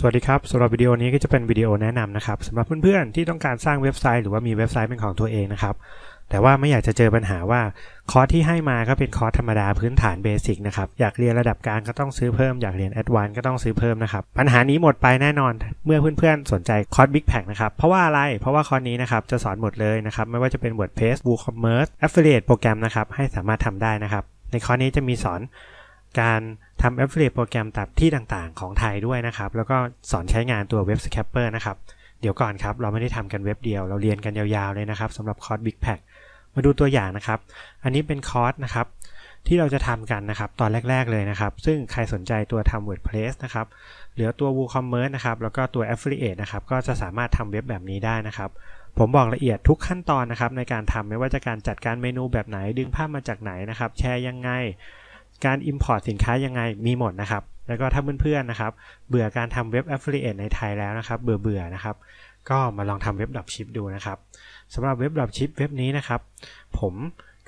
สวัสดีครับสำหรับวิดีโอนี้ก็จะเป็นวิดีโอแนะนำนะครับสำหรับเพื่อนๆที่ต้องการสร้างเว็บไซต์หรือว่ามีเว็บไซต์เป็นของตัวเองนะครับแต่ว่าไม่อยากจะเจอปัญหาว่า คอร์สที่ให้มาก็เป็นคอร์สธรรมดาพื้นฐานเบสิกนะครับอยากเรียนระดับกลางก็ต้องซื้อเพิ่ม อยากเรียนแอดวานก็ต้องซื้อเพิ่มนะครับ ปัญหานี้หมดไปแน่นอน เมื่อเพื่อนๆสนใจคอร์สบิ๊กแพคนะครับเพราะว่าอะไร เพราะว่าคอร์สนี้นะครับจะสอนหมดเลยนะครับไม่ว่าจะเป็น WordPress WooCommerce Affiliate โปรแกรมนะครับให้สามารถทำได้นะครับ ในคอร์สนี้จะมีสอนการทำ Affiliate โปรแกรมตับที่ต่างๆ ของไทยด้วยนะครับ แล้วก็สอนใช้งานตัวเบ e b s c เป p e r นะครับ เดี๋ยวก่อนครับ เราไม่ได้ทำกันเว็บเดียว เราเรียนกันยาว ๆ เลยนะครับสำหรับคอร์ส Big Pack มาดูตัวอย่างนะครับ อันนี้เป็นคอร์สนะครับ ที่เราจะทำกันนะครับตอนแรก ๆเลยนะครับ ซึ่งใครสนใจตัวทำ WordPress นะครับเหลือตัว WooCommerce นะครับแล้วก็ตัว Affiliate นะครับก็จะสามารถทำเว็บแบบนี้ได้นะครับ ผมบอกละเอียดทุกขั้นตอนนะครับในการทำไม่ว่าจะการจัดการเมนูแบบไหนดึงภาพมาจากไหนนะครับแชร์ยังไงการ Import สินค้ายังไงมีหมดนะครับ แล้วก็ถ้าเพื่อนๆนะครับ เบื่อการทำเว็บ Affiliate ในไทยแล้วนะครับ เบื่อๆนะครับ ก็มาลองทำเว็บดรอปชิปดูนะครับสำหรับเว็บดรอปชิปเว็บนี้นะครับ ผม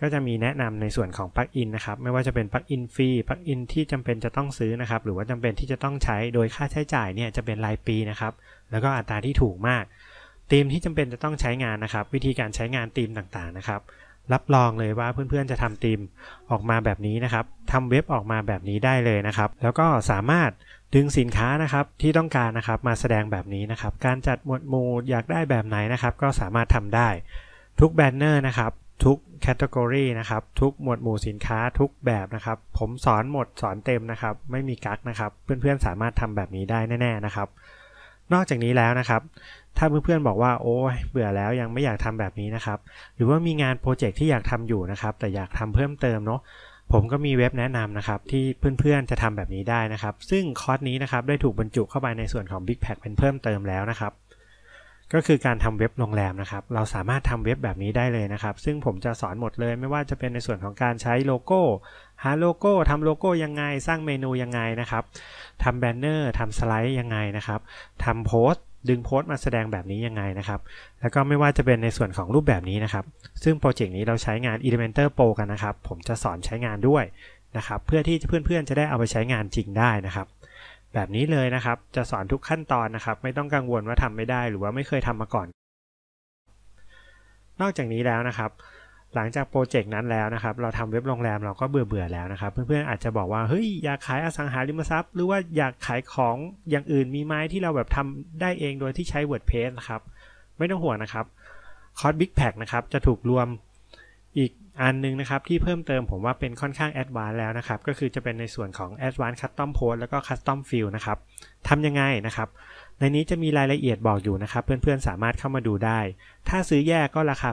ก็จะมีแนะนำในส่วนของปลั๊กอินนะครับ ไม่ว่าจะเป็นปลั๊กอินฟรีปลั๊กอินที่จำเป็นจะต้องซื้อนะครับ หรือว่าจำเป็นที่จะต้องใช้โดยค่าใช้จ่ายเนี่ยจะเป็นรายปีนะครับ แล้วก็อัตราที่ถูกมากธีมที่จำเป็นจะต้องใช้งานนะครับ วิธีการใช้งานธีมต่างๆนะครับรับรองเลยว่าเพื่อนๆจะทำตีมออกมาแบบนี้นะครับ ทำเว็บออกมาแบบนี้ได้เลยนะครับ แล้วก็สามารถดึงสินค้านะครับที่ต้องการนะครับมาแสดงแบบนี้นะครับ การจัดหมวดหมู่อยากได้แบบไหนนะครับ ก็สามารถทำได้ ทุกแบนเนอร์นะครับทุกแคตตากรีนะครับทุกหมวดหมู่สินค้าทุกแบบนะครับ ผมสอนหมดสอนเต็มนะครับไม่มีกักนะครับ เพื่อนๆสามารถทำแบบนี้ได้แน่ ๆนะครับนอกจากนี้แล้วนะครับ ถ้าเพื่อนๆบอกว่าโอ้ยเบื่อแล้วยังไม่อยากทำแบบนี้นะครับ หรือว่ามีงานโปรเจกต์ที่อยากทำอยู่นะครับ แต่อยากทำเพิ่มเติมเนาะ ผมก็มีเว็บแนะนำนะครับที่เพื่อนๆจะทำแบบนี้ได้นะครับ ซึ่งคอร์สนี้นะครับได้ถูกบรรจุเข้าไปในส่วนของ Big Pack เป็นเพิ่มเติมแล้วนะครับ ก็คือการทำเว็บโรงแรมนะครับ เราสามารถทำเว็บแบบนี้ได้เลยนะครับ ซึ่งผมจะสอนหมดเลยไม่ว่าจะเป็นในส่วนของการใช้โลโก้หาโลโก้ทำโลโก้ยังไง สร้างเมนูยังไงนะครับทำแบนเนอร์ทำสไลด์ยังไงนะครับทำโพสดึงโพสต์มาแสดงแบบนี้ยังไงนะครับ แล้วก็ไม่ว่าจะเป็นในส่วนของรูปแบบนี้นะครับ ซึ่งโปรเจกต์นี้เราใช้งาน Elementor Pro กันนะครับ ผมจะสอนใช้งานด้วยนะครับ เพื่อที่เพื่อนๆจะได้เอาไปใช้งานจริงได้นะครับ แบบนี้เลยนะครับ จะสอนทุกขั้นตอนนะครับ ไม่ต้องกังวลว่าทำไม่ได้หรือว่าไม่เคยทำมาก่อน นอกจากนี้แล้วนะครับหลังจากโปรเจกต์นั้นแล้วนะครับ เราทำเว็บโรงแรมเราก็เบื่อเบื่อแล้วนะครับ เพื่อนๆอาจจะบอกว่าเฮ้ยอยากขายอสังหาริมทรัพย์ หรือว่าอยากขายของอย่างอื่นมีไม้ที่เราแบบทำได้เองโดยที่ใช้ WordPress นะครับไม่ต้องห่วงนะครับคอร์สบิ๊กแพคนะครับจะถูกรวมอีกอันนึงนะครับ ที่เพิ่มเติมผมว่าเป็นค่อนข้างแอดวานแล้วนะครับ ก็คือจะเป็นในส่วนของแอดวานคัสตอมโพสแล้วก็คัสตอมฟิลนะครับทำยังไงนะครับในนี้จะมีรายละเอียดบอกอยู่นะครับ เพื่อน ๆสามารถเข้ามาดูได้ถ้าซื้อแยกก็ราค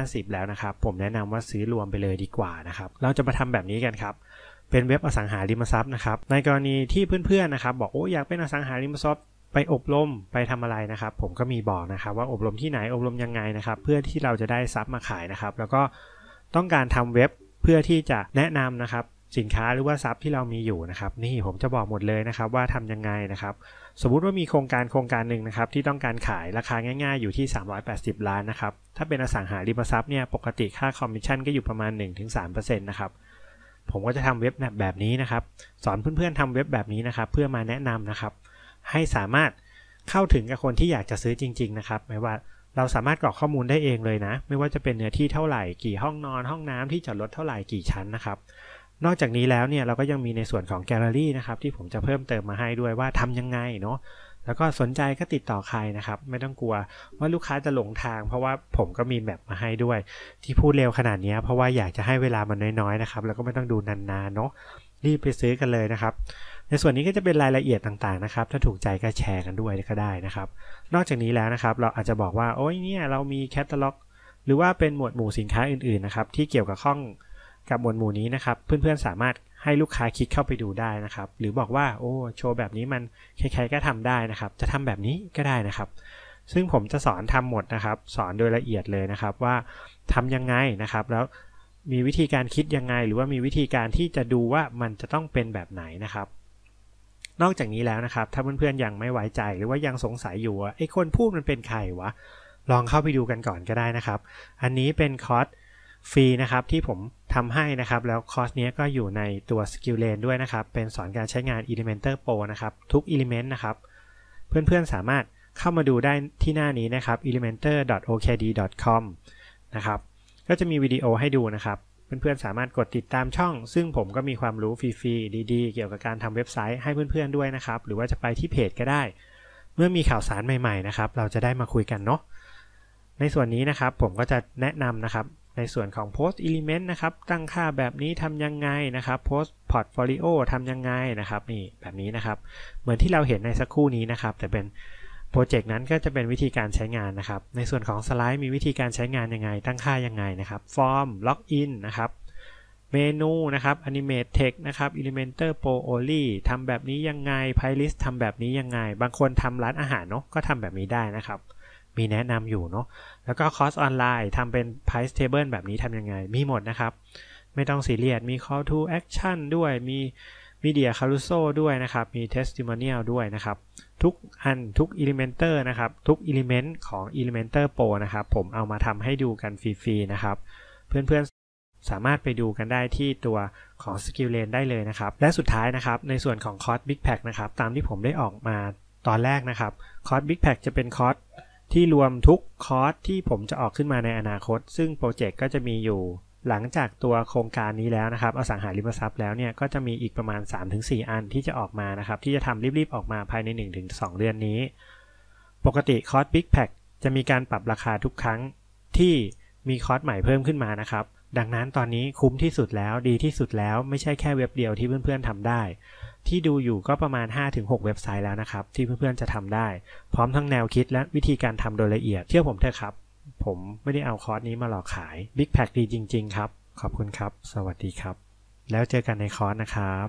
า1750แล้วนะครับผมแนะนำว่าซื้อรวมไปเลยดีกว่านะครับ เราจะมาทำแบบนี้กันครับ เป็นเว็บอสังหาริมทรัพย์นะครับ ในกรณีที่เพื่อน ๆ นะครับบอกโอ้อยากเป็นอสังหาริมทรัพย์ไปอบรมไปทำอะไรนะครับ ผมก็มีบอกนะครับว่าอบรมที่ไหนอบรมยังไงนะครับ เพื่อที่เราจะได้ซับมาขายนะครับ แล้วก็ต้องการทำเว็บเพื่อที่จะแนะนำนะครับสินค้าหรือว่าทรัพย์ที่เรามีอยู่นะครับ นี่ผมจะบอกหมดเลยนะครับ ว่าทํำยังไงนะครับ สมมุติว่ามีโครงการโครงการหนึ่งนะครับ ที่ต้องการขายราคาง่ายๆอยู่ที่ 380 ล้านนะครับถ้าเป็นอสังหาริมทรัพย์เนี่ยปกติค่าคอมมิชชั่นก็อยู่ประมาณ 1-3%นะครับผมก็จะทำเว็บแบบนี้นะครับ สอนเพื่อนๆทำเว็บแบบนี้นะครับ เพื่อมาแนะนำนะครับ ให้สามารถเข้าถึงกับคนที่อยากจะซื้อจริง ๆนะครับไม่ว่าเราสามารถกรอกข้อมูลได้เองเลยนะ ไม่ว่าจะเป็นเนื้อที่เท่าไหร่กี่ห้องนอน ห้องน้ำที่จอดรถเท่าไหร่กี่ชั้นนะครับนอกจากนี้แล้วเนี่ยเราก็ยังมีในส่วนของแกลเลอรี่นะครับ ที่ผมจะเพิ่มเติมมาให้ด้วยว่าทำยังไงเนาะแล้วก็สนใจก็ติดต่อใครนะครับ ไม่ต้องกลัวว่าลูกค้าจะหลงทาง เพราะว่าผมก็มีแบบมาให้ด้วย ที่พูดเร็วขนาดนี้ เพราะว่าอยากจะให้เวลามันน้อยๆนะครับแล้วก็ไม่ต้องดูนานๆเนาะรีบไปซื้อกันเลยนะครับในส่วนนี้ก็จะเป็นรายละเอียดต่างๆนะครับ ถ้าถูกใจก็แชร์กันด้วยก็ได้นะครับนอกจากนี้แล้วนะครับเราอาจจะบอกว่าโอ้ยเนี่ยเรามีแคตตาล็อก หรือว่าเป็นหมวดหมู่สินค้าอื่นๆนะครับที่เกี่ยวกับข้องกับหมวดหมู่นี้นะครับ เพื่อนๆสามารถให้ลูกค้าคลิกเข้าไปดูได้นะครับ หรือบอกว่าโอ้โชว์แบบนี้มันใครๆก็ทำได้นะครับ จะทำแบบนี้ก็ได้นะครับ ซึ่งผมจะสอนทำหมดนะครับ สอนโดยละเอียดเลยนะครับว่าทำยังไงนะครับ แล้วมีวิธีการคิดยังไง หรือว่ามีวิธีการที่จะดูว่ามันจะต้องเป็นแบบไหนนะครับ นอกจากนี้แล้วนะครับ ถ้าเพื่อนๆยังไม่ไว้ใจหรือว่ายังสงสัยอยู่ว่าไอ้คนพูดมันเป็นใครวะ ลองเข้าไปดูกันก่อนก็ได้นะครับ อันนี้เป็นคอร์สฟรีนะครับที่ผมทำให้นะครับแล้วคอร์สนี้ก็อยู่ในตัว Skill Lane ด้วยนะครับ เป็นสอนการใช้งาน Elementor Pro นะครับทุก Element นะครับ เพื่อนๆสามารถเข้ามาดูได้ที่หน้านี้นะครับ elementor.okd.com นะครับก็จะมีวิดีโอให้ดูนะครับ เพื่อนๆ สามารถกดติดตามช่อง ซึ่งผมก็มีความรู้ฟรีๆดีๆ เกี่ยวกับการทำเว็บไซต์ให้เพื่อนๆ ด้วยนะครับ หรือว่าจะไปที่เพจ ก็ได้ เมื่อมีข่าวสารใหม่ๆนะครับเราจะได้มาคุยกันเนาะในส่วนนี้นะครับผมก็จะแนะนำนะครับในส่วนของ Post Element นะครับตั้งค่าแบบนี้ทำยังไงนะครับ Post Portfolio ทำยังไงนะครับนี่แบบนี้นะครับ เหมือนที่เราเห็นในสักครู่นี้นะครับ แต่เป็นโปรเจกต์นั้นก็จะเป็นวิธีการใช้งานนะครับ ในส่วนของสไลด์มีวิธีการใช้งานยังไง ตั้งค่ายังไงนะครับฟอร์มล็อกอินนะครับเมนูนะครับ Animate Text นะครับ Elementor Pro Only ทำแบบนี้ยังไง Playlist ทำแบบนี้ยังไง บางคนทำร้านอาหารเนาะก็ทำแบบนี้ได้นะครับมีแนะนำอยู่เนาะ แล้วก็คอร์สออนไลน์ทำเป็น price table แบบนี้ทำยังไง มีหมดนะครับ ไม่ต้องซีเรียสมี call to action ด้วย มีมีเดียคารุโซด้วยนะครับ มี Testimonial ด้วยนะครับ ทุกอันทุก Elementor นะครับ ทุก Element ของ Elementor Pro นะครับ ผมเอามาทำให้ดูกันฟรีๆ นะครับ เพื่อนๆ สามารถไปดูกันได้ที่ตัวของ Skill Lane ได้เลยนะครับ และสุดท้ายนะครับ ในส่วนของคอร์ส Big Pack นะครับ ตามที่ผมได้ออกมาตอนแรกนะครับ คอร์ส Big Pack จะเป็นคอร์สที่รวมทุกคอร์สที่ผมจะออกขึ้นมาในอนาคต ซึ่งโปรเจกต์ก็จะมีอยู่หลังจากตัวโครงการนี้แล้วนะครับ อสังหาริมทรัพย์แล้วเนี่ย ก็จะมีอีกประมาณ 3-4 อันที่จะออกมานะครับ ที่จะทำรีบๆ ออกมาภายใน 1-2เดือนนี้ ปกติคอร์สิ๊กแพ็คจะมีการปรับราคาทุกครั้งที่มีคอร์สใหม่เพิ่มขึ้นมานะครับดังนั้นตอนนี้คุ้มที่สุดแล้วดีที่สุดแล้วไม่ใช่แค่เว็บเดียวที่เพื่อนๆทำได้ ที่ดูอยู่ก็ประมาณ 5-6 เว็บไซต์แล้วนะครับ ที่เพื่อนๆจะทำได้ พร้อมทั้งแนวคิดและวิธีการทำโดยละเอียดเชื่อผมเถอะครับ ผมไม่ได้เอาคอร์สนี้มาหลอกขาย Big Pack ดีจริงๆครับ ขอบคุณครับ สวัสดีครับ แล้วเจอกันในคอร์สนะครับ